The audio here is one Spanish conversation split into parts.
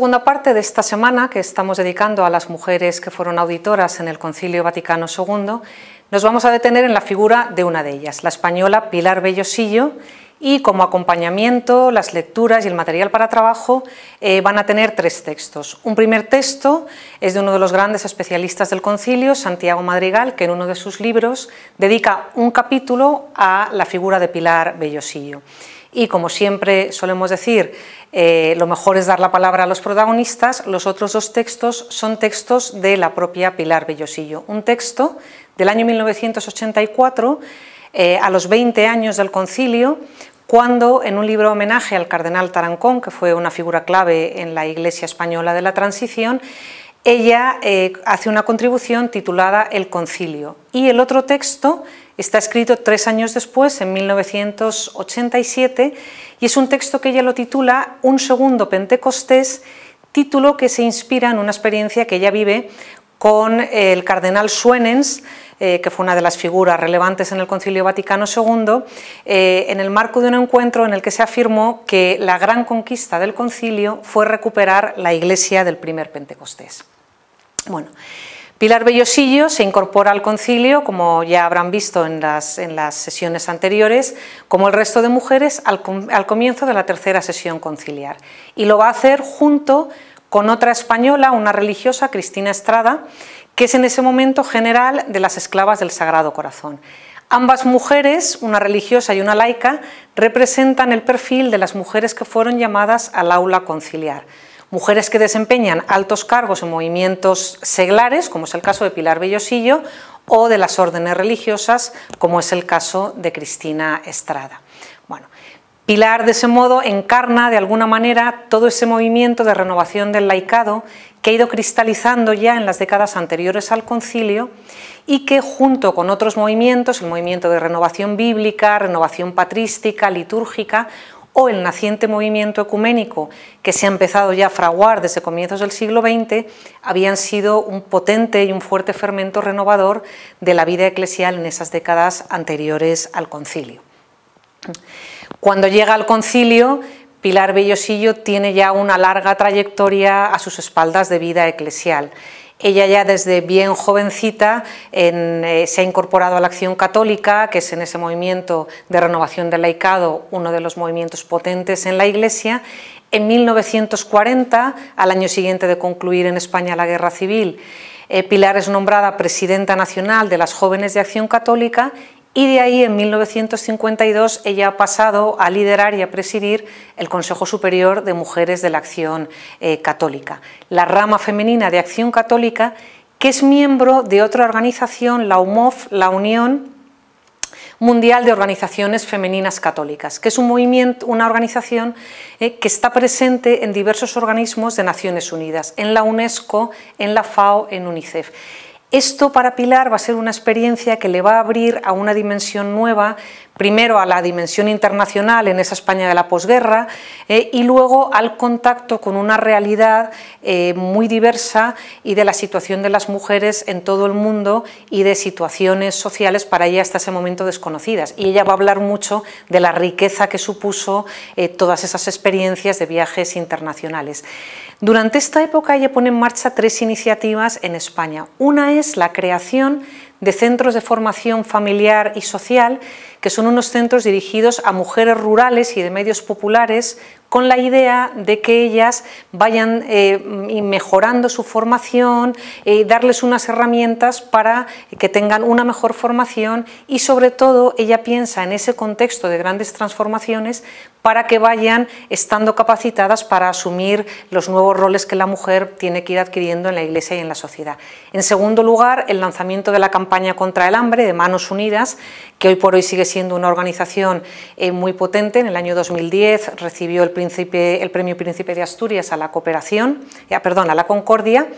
segunda parte de esta semana que estamos dedicando a las mujeres que fueron auditoras en el Concilio Vaticano II, nos vamos a detener en la figura de una de ellas, la española Pilar Bellosillo, y como acompañamiento, las lecturas y el material para trabajo eh, van a tener tres textos. Un primer texto es de uno de los grandes especialistas del concilio, Santiago Madrigal, que en uno de sus libros dedica un capítulo a la figura de Pilar Bellosillo. Y como siempre solemos decir, eh, lo mejor es dar la palabra a los protagonistas. Los otros dos textos son textos de la propia Pilar Bellosillo. Un texto del año 1984, eh, a los 20 años del concilio, cuando en un libro homenaje al cardenal Tarancón, que fue una figura clave en la Iglesia Española de la Transición, ella eh, hace una contribución titulada El concilio. Y el otro texto Está escrito tres años después, en 1987, y es un texto que ella lo titula Un segundo Pentecostés, título que se inspira en una experiencia que ella vive con el cardenal Suenens, eh, que fue una de las figuras relevantes en el Concilio Vaticano II, eh, en el marco de un encuentro en el que se afirmó que la gran conquista del concilio fue recuperar la iglesia del primer Pentecostés. Bueno, Pilar Bellosillo se incorpora al concilio, como ya habrán visto en las, sesiones anteriores, como el resto de mujeres al comienzo de la tercera sesión conciliar. Y lo va a hacer junto con otra española, una religiosa, Cristina Estrada, que es en ese momento general de las esclavas del Sagrado Corazón. Ambas mujeres, una religiosa y una laica, representan el perfil de las mujeres que fueron llamadas al aula conciliar mujeres que desempeñan altos cargos en movimientos seglares, como es el caso de Pilar Bellosillo, o de las órdenes religiosas, como es el caso de Cristina Estrada. Bueno, Pilar de ese modo encarna de alguna manera todo ese movimiento de renovación del laicado que ha ido cristalizando ya en las décadas anteriores al concilio y que junto con otros movimientos, el movimiento de renovación bíblica, renovación patrística, litúrgica, o el naciente movimiento ecuménico que se ha empezado ya a fraguar desde comienzos del siglo XX, habían sido un potente y un fuerte fermento renovador de la vida eclesial en esas décadas anteriores al concilio. Cuando llega al concilio, Pilar Bellosillo tiene ya una larga trayectoria a sus espaldas de vida eclesial ella ya desde bien jovencita eh, se ha incorporado a la Acción Católica, que es en ese movimiento de renovación del laicado, uno de los movimientos potentes en la Iglesia. En 1940, al año siguiente de concluir en España la Guerra Civil, eh, Pilar es nombrada presidenta nacional de las Jóvenes de Acción Católica y de ahí en 1952 ella ha pasado a liderar y a presidir el Consejo Superior de Mujeres de la Acción eh, Católica, la rama femenina de Acción Católica que es miembro de otra organización, la UMOF, la Unión Mundial de Organizaciones Femeninas Católicas, que es un movimiento, una organización eh, que está presente en diversos organismos de Naciones Unidas, en la UNESCO, en la FAO, en UNICEF. Esto para Pilar va a ser una experiencia que le va a abrir a una dimensión nueva, primero a la dimensión internacional en esa España de la posguerra eh, y luego al contacto con una realidad eh, muy diversa y de la situación de las mujeres en todo el mundo y de situaciones sociales para ella hasta ese momento desconocidas. Y ella va a hablar mucho de la riqueza que supuso eh, todas esas experiencias de viajes internacionales. Durante esta época ella pone en marcha tres iniciativas en España. Una la creación de centros de formación familiar y social que son unos centros dirigidos a mujeres rurales y de medios populares con la idea de que ellas vayan eh, mejorando su formación, eh, darles unas herramientas para que tengan una mejor formación y sobre todo ella piensa en ese contexto de grandes transformaciones para que vayan estando capacitadas para asumir los nuevos roles que la mujer tiene que ir adquiriendo en la Iglesia y en la sociedad. En segundo lugar, el lanzamiento de la campaña contra el hambre de Manos Unidas, que hoy por hoy sigue siendo una organización eh, muy potente. En el año 2010 recibió el, príncipe, el Premio Príncipe de Asturias a la cooperación, eh, perdón, a la concordia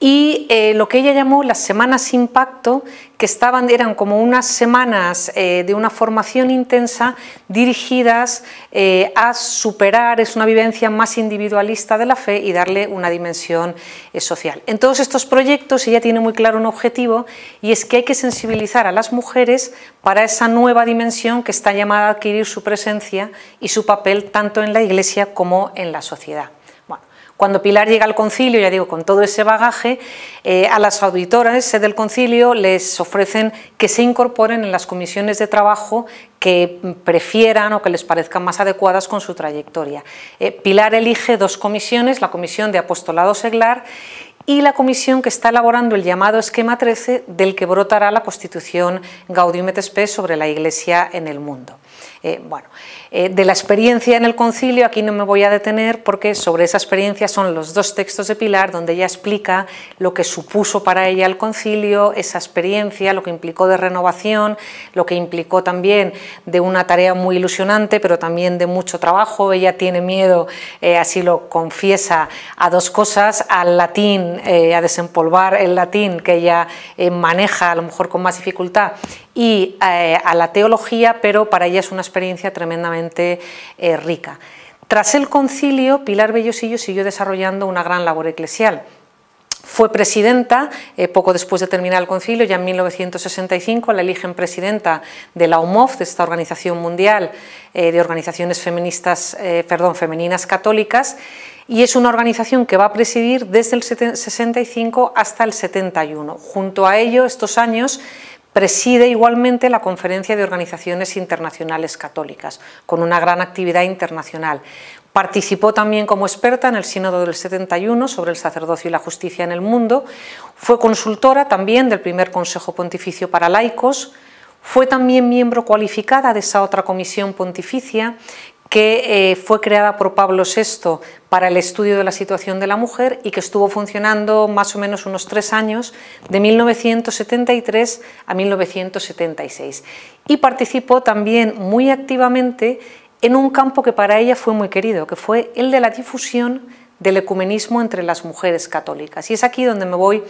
y eh, lo que ella llamó las semanas impacto, que estaban, eran como unas semanas eh, de una formación intensa dirigidas eh, a superar, es una vivencia más individualista de la fe y darle una dimensión eh, social. En todos estos proyectos ella tiene muy claro un objetivo y es que hay que sensibilizar a las mujeres para esa nueva dimensión que está llamada a adquirir su presencia y su papel tanto en la iglesia como en la sociedad. Cuando Pilar llega al concilio, ya digo, con todo ese bagaje, eh, a las auditoras eh, del concilio les ofrecen que se incorporen en las comisiones de trabajo que prefieran o que les parezcan más adecuadas con su trayectoria. Eh, Pilar elige dos comisiones, la comisión de apostolado seglar y la comisión que está elaborando el llamado esquema 13 del que brotará la constitución Gaudium et Spes sobre la Iglesia en el mundo. Eh, bueno, eh, de la experiencia en el concilio, aquí no me voy a detener porque sobre esa experiencia son los dos textos de Pilar donde ella explica lo que supuso para ella el concilio, esa experiencia, lo que implicó de renovación, lo que implicó también de una tarea muy ilusionante, pero también de mucho trabajo. Ella tiene miedo, eh, así lo confiesa, a dos cosas, al latín, a desempolvar el latín que ella maneja a lo mejor con más dificultad y eh, a la teología, pero para ella es una experiencia tremendamente eh, rica. Tras el concilio, Pilar Bellosillo siguió desarrollando una gran labor eclesial. Fue presidenta eh, poco después de terminar el concilio, ya en 1965 la eligen presidenta de la OMOF, de esta organización mundial de organizaciones feministas, perdón, femeninas católicas, y es una organización que va a presidir desde el 65 hasta el 71. Junto a ello, estos años preside igualmente la Conferencia de Organizaciones Internacionales Católicas, con una gran actividad internacional. Participó también como experta en el Sínodo del 71 sobre el sacerdocio y la justicia en el mundo. Fue consultora también del primer Consejo Pontificio para Laicos. Fue también miembro cualificada de esa otra comisión pontificia que eh, fue creada por Pablo VI para el estudio de la situación de la mujer y que estuvo funcionando más o menos unos tres años, de 1973 a 1976. Y participó también muy activamente en un campo que para ella fue muy querido, que fue el de la difusión del ecumenismo entre las mujeres católicas. Y es aquí donde me voy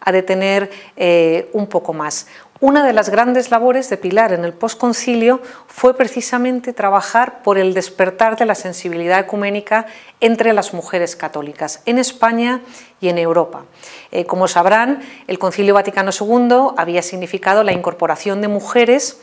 a detener eh, un poco más. Una de las grandes labores de Pilar en el posconcilio fue precisamente trabajar por el despertar de la sensibilidad ecuménica entre las mujeres católicas en España y en Europa. Eh, como sabrán, el Concilio Vaticano II había significado la incorporación de mujeres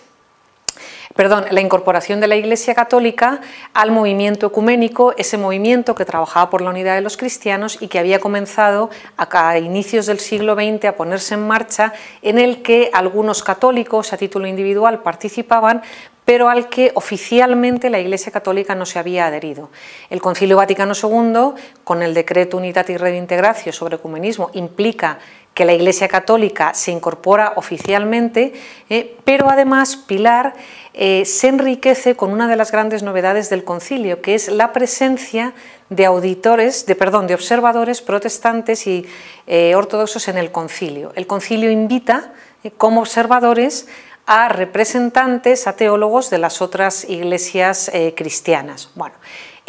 perdón, la incorporación de la Iglesia Católica al movimiento ecuménico, ese movimiento que trabajaba por la unidad de los cristianos y que había comenzado a inicios del siglo XX a ponerse en marcha, en el que algunos católicos a título individual participaban, pero al que oficialmente la Iglesia Católica no se había adherido. El Concilio Vaticano II, con el decreto Unitatis Redintegratio sobre ecumenismo, implica la Iglesia Católica se incorpora oficialmente, eh, pero además Pilar eh, se enriquece con una de las grandes novedades del concilio, que es la presencia de auditores, de perdón, de observadores protestantes y eh, ortodoxos en el concilio. El concilio invita como observadores a representantes, a teólogos de las otras iglesias cristianas. Bueno,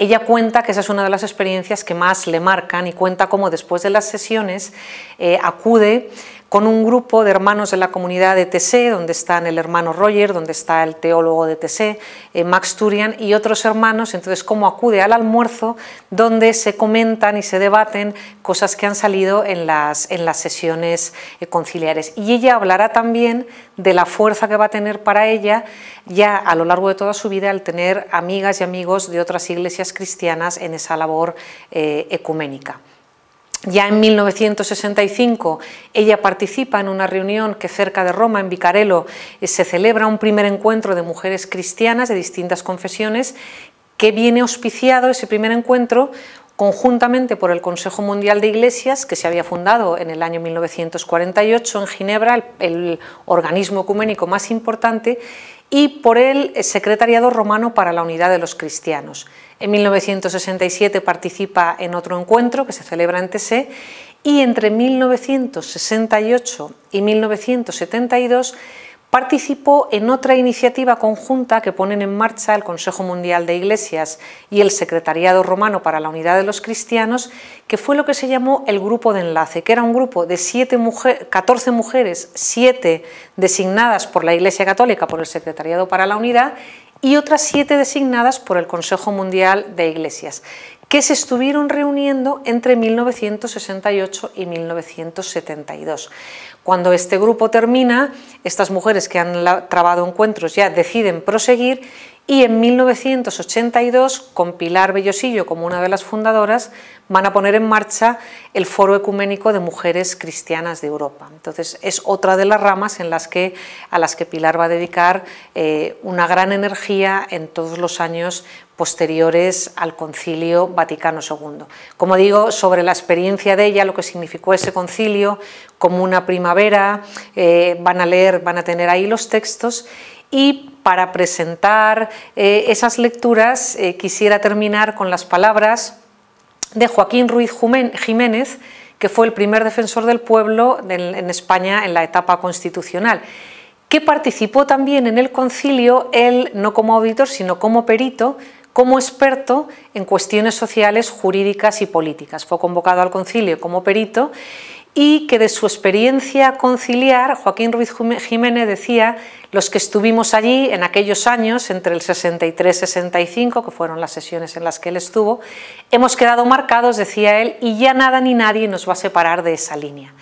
ella cuenta que esa es una de las experiencias que más le marcan y cuenta cómo después de las sesiones eh, acude con un grupo de hermanos de la comunidad de TC, donde están el hermano Roger, donde está el teólogo de TC, eh, Max Turian y otros hermanos, entonces cómo acude al almuerzo donde se comentan y se debaten cosas que han salido en las, en las sesiones eh, conciliares. Y ella hablará también de la fuerza que va a tener para ella ya a lo largo de toda su vida al tener amigas y amigos de otras iglesias cristianas en esa labor eh, ecuménica. Ya en 1965 ella participa en una reunión que cerca de Roma, en Vicarello, eh, se celebra un primer encuentro de mujeres cristianas de distintas confesiones que viene auspiciado ese primer encuentro conjuntamente por el Consejo Mundial de Iglesias, que se había fundado en el año 1948 en Ginebra, el organismo ecuménico más importante, y por el eh, Secretariado Romano para la Unidad de los Cristianos. En 1967 participa en otro encuentro que se celebra en Tessé y entre 1968 y 1972 participó en otra iniciativa conjunta que ponen en marcha el Consejo Mundial de Iglesias y el Secretariado Romano para la Unidad de los Cristianos, que fue lo que se llamó el Grupo de Enlace, que era un grupo de siete 14 mujeres, 7 designadas por la Iglesia Católica por el Secretariado para la Unidad y otras siete designadas por el Consejo Mundial de Iglesias, que se estuvieron reuniendo entre 1968 y 1972. Cuando este grupo termina, estas mujeres que han trabado encuentros ya deciden proseguir y en 1982, con Pilar Bellosillo como una de las fundadoras, van a poner en marcha el Foro Ecuménico de Mujeres Cristianas de Europa. Entonces, es otra de las ramas en las que, a las que Pilar va a dedicar eh, una gran energía en todos los años posteriores al concilio Vaticano II. Como digo, sobre la experiencia de ella, lo que significó ese concilio, como una primavera, eh, van a leer, van a tener ahí los textos y para presentar eh, esas lecturas eh, quisiera terminar con las palabras de Joaquín Ruiz Jiménez, que fue el primer defensor del pueblo en, España en la etapa constitucional, que participó también en el concilio, él no como auditor, sino como perito, como experto en cuestiones sociales, jurídicas y políticas. Fue convocado al concilio como perito y que de su experiencia conciliar, Joaquín Ruiz Jiménez decía, los que estuvimos allí en aquellos años, entre el 63 y 65, que fueron las sesiones en las que él estuvo, hemos quedado marcados, decía él, y ya nada ni nadie nos va a separar de esa línea.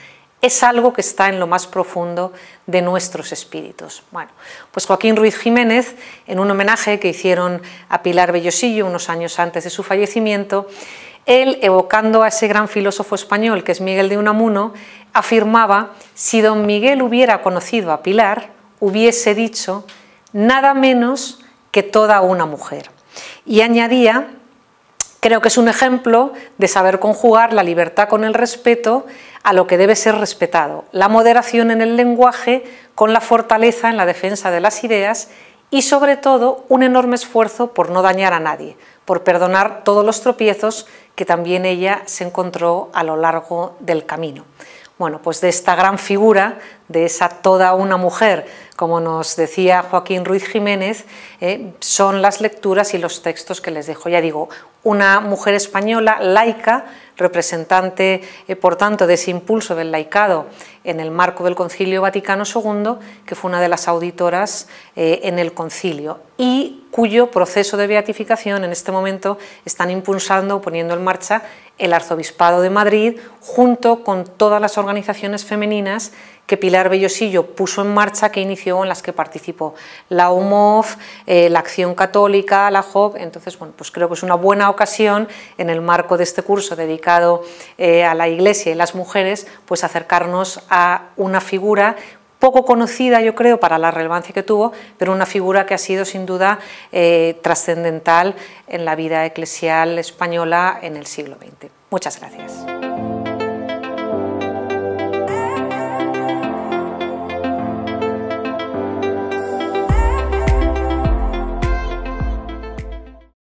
Es algo que está en lo más profundo de nuestros espíritus. Bueno, pues Joaquín Ruiz Jiménez, en un homenaje que hicieron a Pilar Bellosillo unos años antes de su fallecimiento, él, evocando a ese gran filósofo español que es Miguel de Unamuno, afirmaba, si don Miguel hubiera conocido a Pilar, hubiese dicho nada menos que toda una mujer. Y añadía, creo que es un ejemplo de saber conjugar la libertad con el respeto a lo que debe ser respetado, la moderación en el lenguaje con la fortaleza en la defensa de las ideas y sobre todo un enorme esfuerzo por no dañar a nadie, por perdonar todos los tropiezos que también ella se encontró a lo largo del camino. Bueno, pues de esta gran figura de esa toda una mujer, como nos decía Joaquín Ruiz Jiménez, eh, son las lecturas y los textos que les dejo. Ya digo, una mujer española laica, representante, eh, por tanto, de ese impulso del laicado en el marco del Concilio Vaticano II, que fue una de las auditoras eh, en el concilio y cuyo proceso de beatificación en este momento están impulsando, poniendo en marcha el Arzobispado de Madrid, junto con todas las organizaciones femeninas que Pilar Bellosillo puso en marcha, que inició, en las que participó la UMOF, eh, la Acción Católica, la JOB. Entonces, bueno, pues creo que es una buena ocasión en el marco de este curso dedicado eh, a la Iglesia y las mujeres, pues acercarnos a una figura poco conocida, yo creo, para la relevancia que tuvo, pero una figura que ha sido sin duda eh, trascendental en la vida eclesial española en el siglo XX. Muchas gracias.